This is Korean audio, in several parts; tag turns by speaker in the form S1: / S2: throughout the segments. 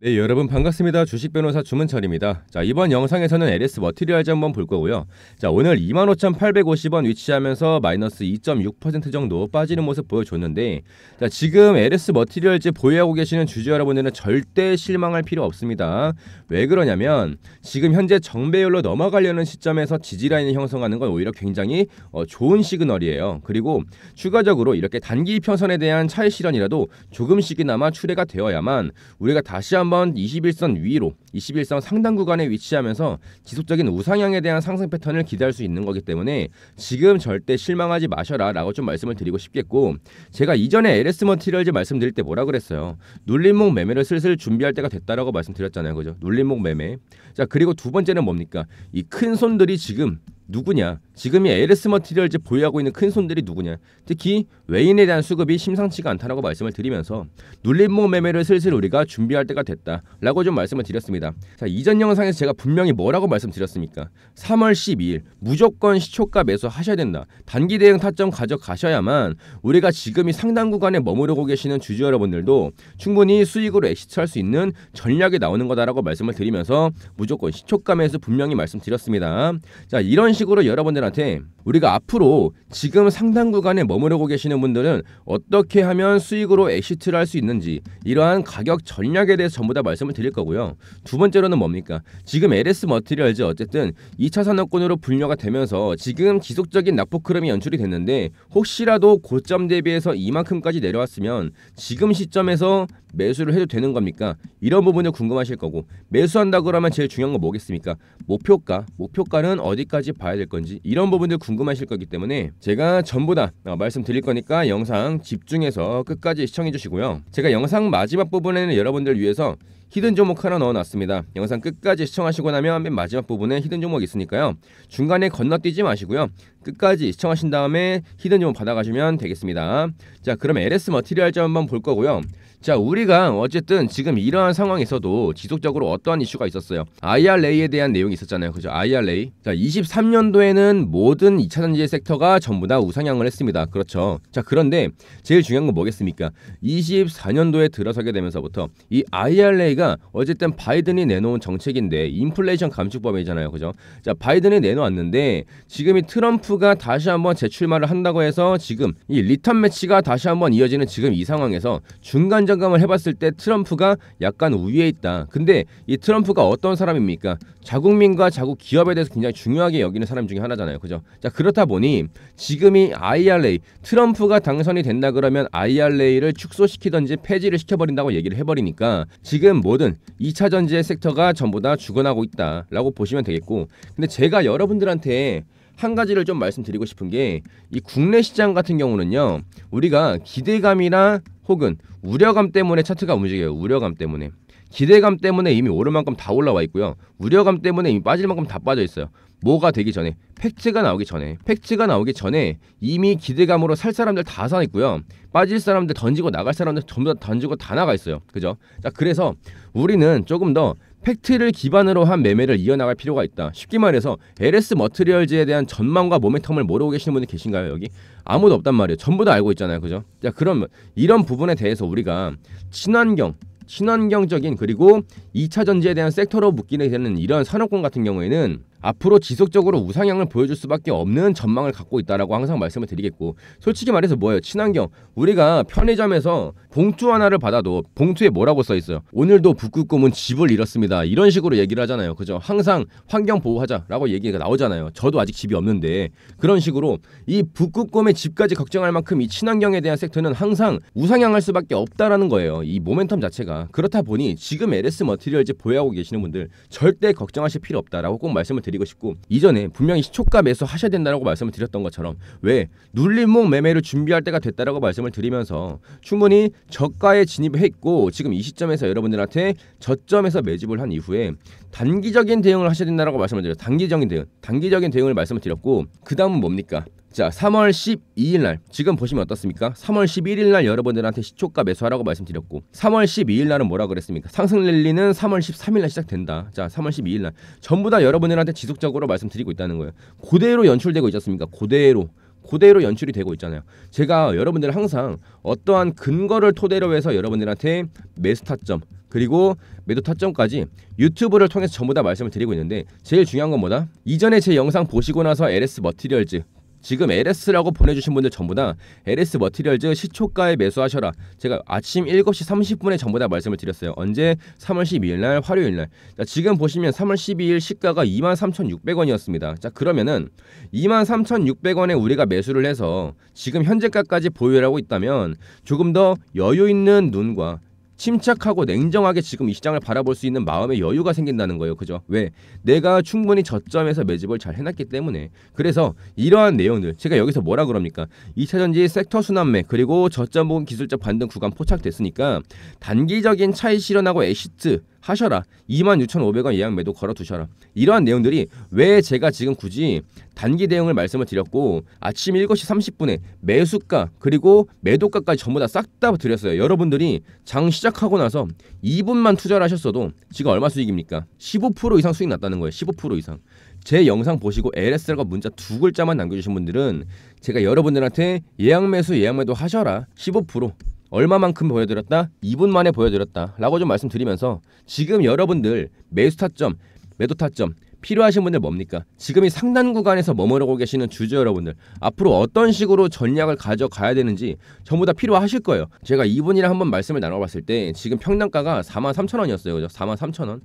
S1: 네 여러분 반갑습니다 주식변호사 주문철입니다 자 이번 영상에서는 LS 머티리얼즈 한번 볼 거고요 자 오늘 25,850원 위치하면서 마이너스 2.6% 정도 빠지는 모습 보여줬는데 자 지금 LS 머티리얼즈 보유하고 계시는 주주 여러분들은 절대 실망할 필요 없습니다 왜 그러냐면 지금 현재 정배율로 넘어가려는 시점에서 지지라인을 형성하는 건 오히려 굉장히 어, 좋은 시그널이에요 그리고 추가적으로 이렇게 단기 편선에 대한 차이 실현이라도 조금씩이나마 출해가 되어야만 우리가 다시 한번 한번 21선 위로 21선 상단 구간에 위치하면서 지속적인 우상향에 대한 상승 패턴을 기대할 수 있는 거기 때문에 지금 절대 실망하지 마셔라 라고 좀 말씀을 드리고 싶겠고 제가 이전에 LS 머티리얼즈 말씀드릴 때 뭐라 그랬어요 눌림목 매매를 슬슬 준비할 때가 됐다라고 말씀드렸잖아요 그죠 눌림목 매매 자 그리고 두 번째는 뭡니까 이 큰 손들이 지금 누구냐? 지금이 LS 머티리얼즈 보유하고 있는 큰 손들이 누구냐? 특히 외인에 대한 수급이 심상치가 않다라고 말씀을 드리면서 눌림목 매매를 슬슬 우리가 준비할 때가 됐다라고 좀 말씀을 드렸습니다. 자, 이전 영상에서 제가 분명히 뭐라고 말씀드렸습니까? 3월 12일 무조건 시초가 매수하셔야 된다. 단기 대응 타점 가져가셔야만 우리가 지금이 상당 구간에 머무르고 계시는 주주 여러분들도 충분히 수익으로 엑시트할 수 있는 전략이 나오는 거다라고 말씀을 드리면서 무조건 시초가 매수 분명히 말씀드렸습니다. 자, 이런 식으로 여러분들한테 우리가 앞으로 지금 상당 구간에 머무르고 계시는 분들은 어떻게 하면 수익으로 엑시트를 할 수 있는지 이러한 가격 전략에 대해서 전부 다 말씀을 드릴 거고요. 두 번째로는 뭡니까? 지금 LS 머티리얼즈 어쨌든 2차 산업권으로 분류가 되면서 지금 지속적인 낙폭 흐름이 연출이 됐는데 혹시라도 고점 대비해서 이만큼까지 내려왔으면 지금 시점에서 매수를 해도 되는 겁니까? 이런 부분을 궁금하실 거고 매수한다 그러면 제일 중요한 건 뭐겠습니까? 목표가, 목표가는 어디까지 봐야 봐야 될 건지 이런 부분들 궁금하실 거기 때문에 제가 전부 다 어, 말씀드릴 거니까 영상 집중해서 끝까지 시청해 주시고요. 제가 영상 마지막 부분에는 여러분들 위해서 히든 종목 하나 넣어놨습니다. 영상 끝까지 시청하시고 나면 맨 마지막 부분에 히든 종목 있으니까요. 중간에 건너뛰지 마시고요. 끝까지 시청하신 다음에 히든 종목 받아가시면 되겠습니다. 자 그럼 LS 머티리얼 좀 한번 볼 거고요. 자, 우리가 어쨌든 지금 이러한 상황에서도 지속적으로 어떠한 이슈가 있었어요. IRA에 대한 내용이 있었잖아요. 그죠? IRA. 자, 23년도에는 모든 2차 전지 섹터가 전부 다 우상향을 했습니다. 그렇죠. 자, 그런데 제일 중요한 건 뭐겠습니까? 24년도에 들어서게 되면서부터 이 IRA가 어쨌든 바이든이 내놓은 정책인데 인플레이션 감축법이잖아요. 그죠? 자, 바이든이 내놓았는데 지금 이 트럼프가 다시 한번 재출마를 한다고 해서 지금 이 리턴 매치가 다시 한번 이어지는 지금 이 상황에서 중간 국민감을 해봤을 때 트럼프가 약간 우위에 있다. 근데 이 트럼프가 어떤 사람입니까? 자국민과 자국 기업에 대해서 굉장히 중요하게 여기는 사람 중에 하나잖아요. 그죠? 자, 그렇다 보니 지금이 IRA, 트럼프가 당선이 된다 그러면 IRA를 축소시키든지 폐지를 시켜버린다고 얘기를 해버리니까 지금 모든 2차 전지의 섹터가 전부 다 죽어나고 있다라고 보시면 되겠고 근데 제가 여러분들한테 한 가지를 좀 말씀드리고 싶은 게 이 국내 시장 같은 경우는요. 우리가 기대감이나 혹은 우려감 때문에 차트가 움직여요. 우려감 때문에. 기대감 때문에 이미 오를 만큼 다 올라와 있고요. 우려감 때문에 이미 빠질 만큼 다 빠져 있어요. 뭐가 되기 전에 팩트가 나오기 전에 팩트가 나오기 전에 이미 기대감으로 살 사람들 다 사 있고요. 빠질 사람들 던지고 나갈 사람들 전부 다 던지고 다 나가 있어요. 그죠? 자, 그래서 우리는 조금 더 팩트를 기반으로 한 매매를 이어나갈 필요가 있다. 쉽게 말해서 LS 머트리얼즈에 대한 전망과 모멘텀을 모르고 계시는 분이 계신가요 여기? 아무도 없단 말이에요. 전부 다 알고 있잖아요, 그죠? 자 그럼 이런 부분에 대해서 우리가 친환경 친환경적인 그리고 2차 전지에 대한 섹터로 묶이게 되는 이런 산업권 같은 경우에는 앞으로 지속적으로 우상향을 보여줄 수밖에 없는 전망을 갖고 있다라고 항상 말씀을 드리겠고 솔직히 말해서 뭐예요 친환경 우리가 편의점에서 봉투 하나를 받아도 봉투에 뭐라고 써 있어요 오늘도 북극곰은 집을 잃었습니다 이런 식으로 얘기를 하잖아요 그죠 항상 환경 보호하자라고 얘기가 나오잖아요 저도 아직 집이 없는데 그런 식으로 이 북극곰의 집까지 걱정할 만큼 이 친환경에 대한 섹터는 항상 우상향할 수밖에 없다라는 거예요 이 모멘텀 자체가 그렇다 보니 지금 LS 머티리얼즈 보유하고 계시는 분들 절대 걱정하실 필요 없다라고 꼭 말씀을 드립니다. 드리고 싶고 이전에 분명히 시초값에서 하셔야 된다고 말씀을 드렸던 것처럼 왜 눌림목 매매를 준비할 때가 됐다라고 말씀을 드리면서 충분히 저가에 진입했고 지금 이 시점에서 여러분들한테 저점에서 매집을 한 이후에 단기적인 대응을 하셔야 된다라고 말씀을 드려요. 단기적인 대응, 단기적인 대응을 말씀을 드렸고 그 다음은 뭡니까? 자, 3월 12일 날 지금 보시면 어떻습니까? 3월 11일 날 여러분들한테 시초가 매수하라고 말씀드렸고 3월 12일 날은 뭐라 그랬습니까? 상승 랠리는 3월 13일 날 시작된다. 자, 3월 12일 날 전부 다 여러분들한테 지속적으로 말씀드리고 있다는 거예요. 고대로 연출되고 있잖 습니까 고대로 고대로 연출이 되고 있잖아요. 제가 여러분들 항상 어떠한 근거를 토대로 해서 여러분들한테 매수 타점 그리고 매도 타점까지 유튜브를 통해서 전부 다 말씀을 드리고 있는데 제일 중요한 건 뭐다? 이전에 제 영상 보시고 나서 LS 머티리얼즈 지금 LS라고 보내주신 분들 전부 다 LS 머티리얼즈 시초가에 매수하셔라. 제가 아침 7시 30분에 전부 다 말씀을 드렸어요. 언제? 3월 12일 날 화요일 날. 자, 지금 보시면 3월 12일 시가가 23,600원이었습니다. 자, 그러면은 23,600원에 우리가 매수를 해서 지금 현재가까지 보유하고 있다면 조금 더 여유 있는 눈과 침착하고 냉정하게 지금 이 시장을 바라볼 수 있는 마음의 여유가 생긴다는 거예요. 그죠? 왜? 내가 충분히 저점에서 매집을 잘 해놨기 때문에. 그래서 이러한 내용들, 제가 여기서 뭐라 그럽니까? 2차전지 섹터 순환매, 그리고 저점 부분 기술적 반등 구간 포착됐으니까 단기적인 차이 실현하고 에시트, 하셔라. 26,500원 예약 매도 걸어 두셔라. 이러한 내용들이 왜 제가 지금 굳이 단기 대응을 말씀을 드렸고 아침 7시 30분에 매수가 그리고 매도가까지 전부 다 싹 다 드렸어요. 여러분들이 장 시작하고 나서 2분만 투자를 하셨어도 지금 얼마 수익입니까? 15% 이상 수익 났다는 거예요. 15% 이상. 제 영상 보시고 l s 라과 문자 두 글자만 남겨주신 분들은 제가 여러분들한테 예약 매수 예약 매도 하셔라 15% 얼마만큼 보여드렸다? 2분 만에 보여드렸다. 라고 좀 말씀드리면서 지금 여러분들 매수 타점, 매도 타점 필요하신 분들 뭡니까? 지금 이 상단 구간에서 머무르고 계시는 주주 여러분들 앞으로 어떤 식으로 전략을 가져가야 되는지 전부 다 필요하실 거예요. 제가 2분이랑 한번 말씀을 나눠봤을 때 지금 평당가가 43,000원이었어요. 그죠? 43,000원.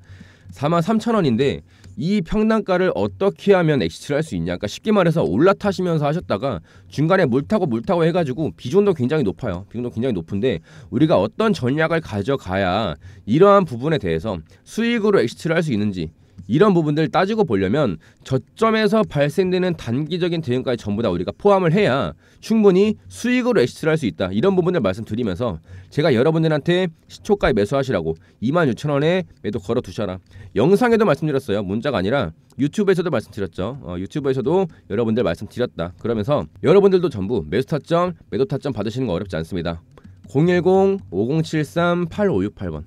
S1: 43,000원인데 이 평단가를 어떻게 하면 엑시트를 할 수 있냐 그러니까 쉽게 말해서 올라타시면서 하셨다가 중간에 물 타고 물 타고 해가지고 비중도 굉장히 높아요 비중도 굉장히 높은데 우리가 어떤 전략을 가져가야 이러한 부분에 대해서 수익으로 엑시트를 할 수 있는지 이런 부분들 따지고 보려면 저점에서 발생되는 단기적인 대응까지 전부 다 우리가 포함을 해야 충분히 수익으로 엑시트를 할 수 있다. 이런 부분을 말씀드리면서 제가 여러분들한테 시초가에 매수하시라고 26,000원에 매도 걸어 두셔라. 영상에도 말씀드렸어요. 문자가 아니라 유튜브에서도 말씀드렸죠. 어, 유튜브에서도 여러분들 말씀드렸다. 그러면서 여러분들도 전부 매수 타점, 매도 타점 받으시는 거 어렵지 않습니다. 010-5073-8568번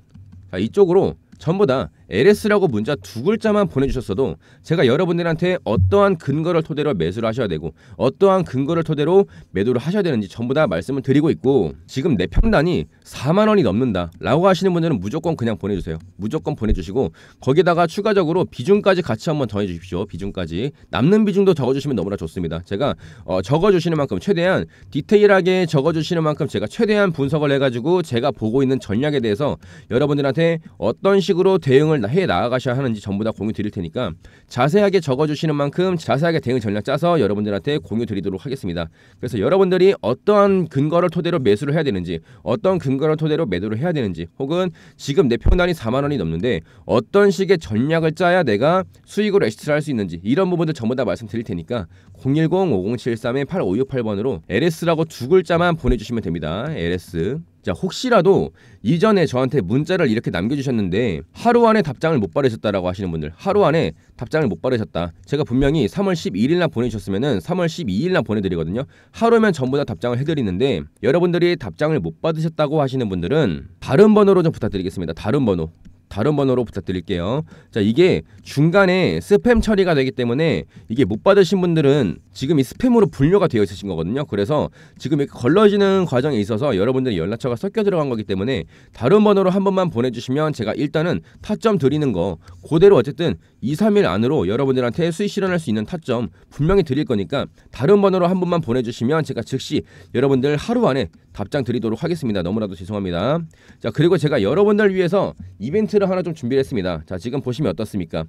S1: 자, 이쪽으로 전부 다 LS라고 문자 두 글자만 보내주셨어도 제가 여러분들한테 어떠한 근거를 토대로 매수를 하셔야 되고 어떠한 근거를 토대로 매도를 하셔야 되는지 전부 다 말씀을 드리고 있고 지금 내 평단이 4만 원이 넘는다 라고 하시는 분들은 무조건 그냥 보내주세요 무조건 보내주시고 거기다가 추가적으로 비중까지 같이 한번 더해주십시오 비중까지 남는 비중도 적어주시면 너무나 좋습니다 제가 어, 적어주시는 만큼 최대한 디테일하게 적어주시는 만큼 제가 최대한 분석을 해가지고 제가 보고 있는 전략에 대해서 여러분들한테 어떤 식으로 대응을 대응을 해 나가셔야 하는지 전부 다 공유 드릴 테니까 자세하게 적어주시는 만큼 자세하게 대응 전략 짜서 여러분들한테 공유 드리도록 하겠습니다. 그래서 여러분들이 어떠한 근거를 토대로 매수를 해야 되는지 어떤 근거를 토대로 매도를 해야 되는지 혹은 지금 내 평단이 4만 원이 넘는데 어떤 식의 전략을 짜야 내가 수익으로 엑시트를 할수 있는지 이런 부분들 전부 다 말씀드릴 테니까 010-5073-8568번으로 LS라고 두 글자만 보내주시면 됩니다. LS 자, 혹시라도 이전에 저한테 문자를 이렇게 남겨주셨는데 하루 안에 답장을 못 받으셨다라고 하시는 분들 하루 안에 답장을 못 받으셨다. 제가 분명히 3월 11일 날보내주셨으면 3월 12일 날 보내드리거든요. 하루면 전부 다 답장을 해드리는데 여러분들이 답장을 못 받으셨다고 하시는 분들은 다른 번호로 좀 부탁드리겠습니다. 다른 번호 다른 번호로 부탁드릴게요. 자, 이게 중간에 스팸 처리가 되기 때문에 이게 못 받으신 분들은 지금 이 스팸으로 분류가 되어 있으신 거거든요. 그래서 지금 이렇게 걸러지는 과정에 있어서 여러분들의 연락처가 섞여 들어간 거기 때문에 다른 번호로 한 번만 보내주시면 제가 일단은 타점 드리는 거 그대로 어쨌든 2, 3일 안으로 여러분들한테 수익 실현할 수 있는 타점 분명히 드릴 거니까 다른 번호로 한 번만 보내주시면 제가 즉시 여러분들 하루 안에 답장 드리도록 하겠습니다. 너무나도 죄송합니다. 자, 그리고 제가 여러분들 위해서 이벤트를 하나 좀 준비했습니다. 자, 지금 보시면 어떻습니까?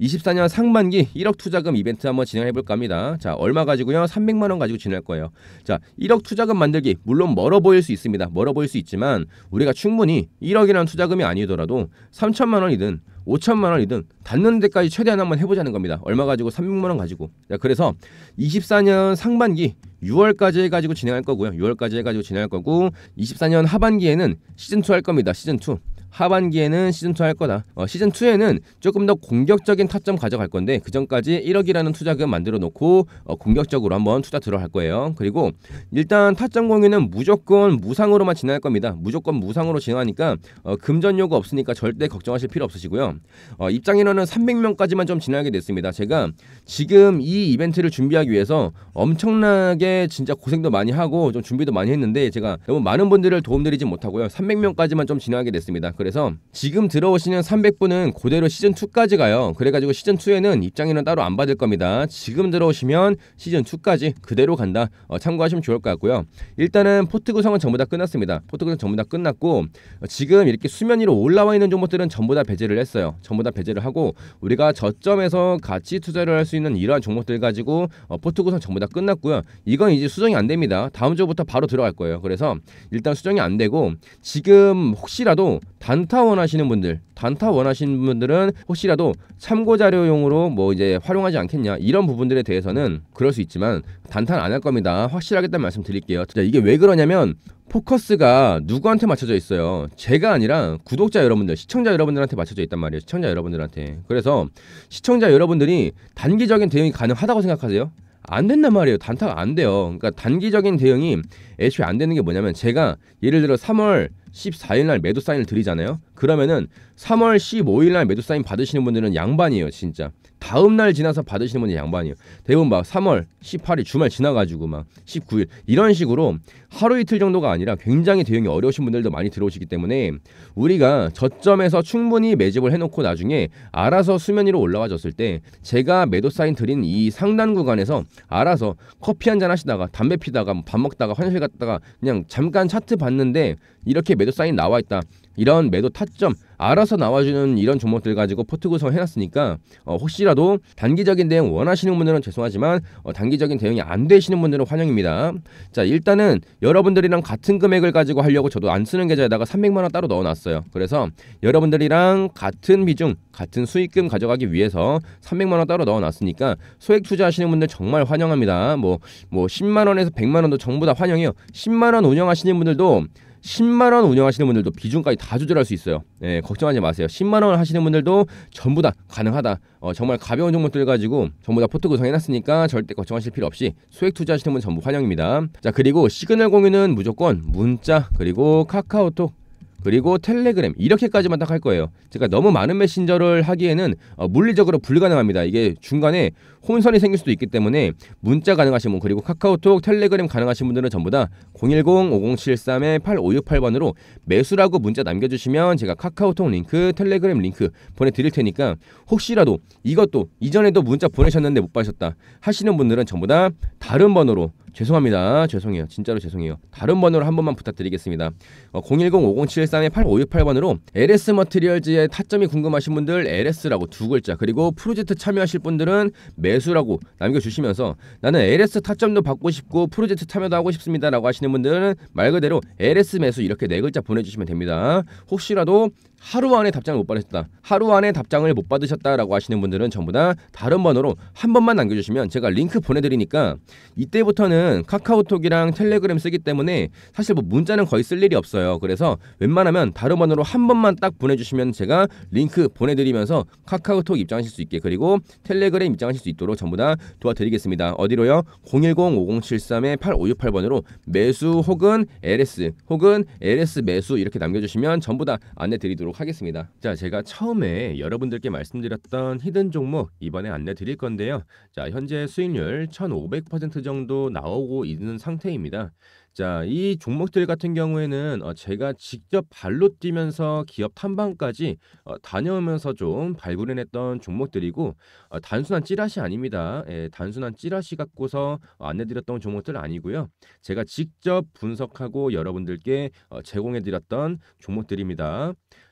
S1: 24년 상반기 1억 투자금 이벤트 한번 진행해 볼까 합니다. 자, 얼마 가지고요? 300만 원 가지고 진행할 거예요. 자, 1억 투자금 만들기. 물론 멀어 보일 수 있습니다. 멀어 보일 수 있지만 우리가 충분히 1억이라는 투자금이 아니더라도 3천만 원이든 5천만 원이든 닿는 데까지 최대한 한번 해보자는 겁니다. 얼마 가지고 300만 원 가지고. 자, 그래서 24년 상반기 6월까지 해가지고 진행할 거고요. 6월까지 해가지고 진행할 거고 24년 하반기에는 시즌2 할 겁니다. 시즌2. 하반기에는 시즌 2 할 거다. 어, 시즌 2에는 조금 더 공격적인 타점 가져갈 건데 그 전까지 1억이라는 투자금 만들어 놓고 어, 공격적으로 한번 투자 들어갈 거예요. 그리고 일단 타점 공유는 무조건 무상으로만 진행할 겁니다. 무조건 무상으로 진행하니까 어, 금전 요구 없으니까 절대 걱정하실 필요 없으시고요. 어, 입장 인원은 300명까지만 좀 진행하게 됐습니다. 제가 지금 이 이벤트를 준비하기 위해서 엄청나게 진짜 고생도 많이 하고 좀 준비도 많이 했는데 제가 너무 많은 분들을 도움드리지 못하고요. 300명까지만 좀 진행하게 됐습니다. 그래서 지금 들어오시는 300분은 그대로 시즌2까지 가요. 그래가지고 시즌2에는 입장료는 따로 안 받을 겁니다. 지금 들어오시면 시즌2까지 그대로 간다. 어, 참고하시면 좋을 것 같고요. 일단은 포트 구성은 전부 다 끝났습니다. 포트 구성 전부 다 끝났고 어, 지금 이렇게 수면 위로 올라와 있는 종목들은 전부 다 배제를 했어요. 전부 다 배제를 하고 우리가 저점에서 같이 투자를 할 수 있는 이러한 종목들 가지고 어, 포트 구성 전부 다 끝났고요. 이건 이제 수정이 안 됩니다. 다음 주부터 바로 들어갈 거예요. 그래서 일단 수정이 안 되고 지금 혹시라도 다 단타 원하시는 분들, 단타 원하시는 분들은 혹시라도 참고 자료용으로 뭐 이제 활용하지 않겠냐 이런 부분들에 대해서는 그럴 수 있지만 단타는 안할 겁니다. 확실하겠다는 말씀 드릴게요. 자, 이게 왜 그러냐면 포커스가 누구한테 맞춰져 있어요? 제가 아니라 구독자 여러분들, 시청자 여러분들한테 맞춰져 있단 말이에요. 시청자 여러분들한테. 그래서 시청자 여러분들이 단기적인 대응이 가능하다고 생각하세요? 안 된단 말이에요. 단타가 안 돼요. 그러니까 단기적인 대응이 애초에 안 되는 게 뭐냐면 제가 예를 들어 3월 14일 날 매도 사인을 드리잖아요. 그러면은 3월 15일 날 매도 사인 받으시는 분들은 양반이에요, 진짜. 다음 날 지나서 받으시는 분이 양반이에요. 대부분 막 3월 18일 주말 지나가지고 막 19일 이런 식으로 하루 이틀 정도가 아니라 굉장히 대응이 어려우신 분들도 많이 들어오시기 때문에 우리가 저점에서 충분히 매집을 해놓고 나중에 알아서 수면 위로 올라와졌을 때 제가 매도 사인 드린 이 상단 구간에서 알아서 커피 한잔 하시다가 담배 피다가 밥 먹다가 화장실 갔다가 그냥 잠깐 차트 봤는데 이렇게 매도 사인 나와 있다. 이런 매도 타점 알아서 나와주는 이런 종목들 가지고 포트 구성 해놨으니까 어, 혹시라도 단기적인 대응 원하시는 분들은 죄송하지만 어, 단기적인 대응이 안 되시는 분들은 환영입니다. 자 일단은 여러분들이랑 같은 금액을 가지고 하려고 저도 안 쓰는 계좌에다가 300만 원 따로 넣어놨어요. 그래서 여러분들이랑 같은 비중 같은 수익금 가져가기 위해서 300만 원 따로 넣어놨으니까 소액 투자하시는 분들 정말 환영합니다. 뭐뭐 뭐 10만 뭐 원에서 100만 원도 전부 다 환영해요. 10만 원 운영하시는 분들도 10만 원 운영하시는 분들도 비중까지 다 조절할 수 있어요. 예, 걱정하지 마세요. 10만 원 하시는 분들도 전부 다 가능하다. 어, 정말 가벼운 종목들 가지고 전부 다 포트 구성해놨으니까 절대 걱정하실 필요 없이 수액 투자하시는 분 전부 환영입니다. 자 그리고 시그널 공유는 무조건 문자 그리고 카카오톡 그리고 텔레그램 이렇게까지만 딱 할 거예요. 제가 너무 많은 메신저를 하기에는 어, 물리적으로 불가능합니다. 이게 중간에 혼선이 생길 수도 있기 때문에 문자 가능하신 분 그리고 카카오톡, 텔레그램 가능하신 분들은 전부 다 010-5073-8568번으로 매수라고 문자 남겨주시면 제가 카카오톡 링크, 텔레그램 링크 보내드릴 테니까 혹시라도 이것도 이전에도 문자 보내셨는데 못 받으셨다 하시는 분들은 전부 다 다른 번호로 죄송합니다. 죄송해요. 진짜로 죄송해요. 다른 번호로 한 번만 부탁드리겠습니다. 어, 010-5073-8568번으로 LS 머티리얼즈의 타점이 궁금하신 분들 LS라고 두 글자 그리고 프로젝트 참여하실 분들은 매수라고 남겨주시면서 나는 LS 타점도 받고 싶고 프로젝트 참여도 하고 싶습니다. 라고 하시는 분들은 말 그대로 LS 매수 이렇게 네 글자 보내주시면 됩니다. 혹시라도 하루 안에 답장을 못 받으셨다. 하루 안에 답장을 못 받으셨다라고 하시는 분들은 전부 다 다른 번호로 한 번만 남겨주시면 제가 링크 보내드리니까 이때부터는 카카오톡이랑 텔레그램 쓰기 때문에 사실 뭐 문자는 거의 쓸 일이 없어요. 그래서 웬만하면 다른 번호로 한 번만 딱 보내주시면 제가 링크 보내드리면서 카카오톡 입장하실 수 있게 그리고 텔레그램 입장하실 수 있도록 전부 다 도와드리겠습니다. 어디로요? 010-5073-8568번으로 매수 혹은 LS 혹은 LS 매수 이렇게 남겨주시면 전부 다 안내드리도록 보도록 하겠습니다. 자, 제가 처음에 여러분들께 말씀드렸던 히든 종목 이번에 안내 드릴 건데요. 자, 현재 수익률 1,500% 정도 나오고 있는 상태입니다. 자, 이 종목들 같은 경우에는 어, 제가 직접 발로 뛰면서 기업 탐방까지 어, 다녀오면서 좀 발굴해냈던 종목들이고 어, 단순한 찌라시 아닙니다. 예, 단순한 찌라시 갖고서 안내드렸던 종목들 아니고요. 제가 직접 분석하고 여러분들께 어, 제공해드렸던 종목들입니다.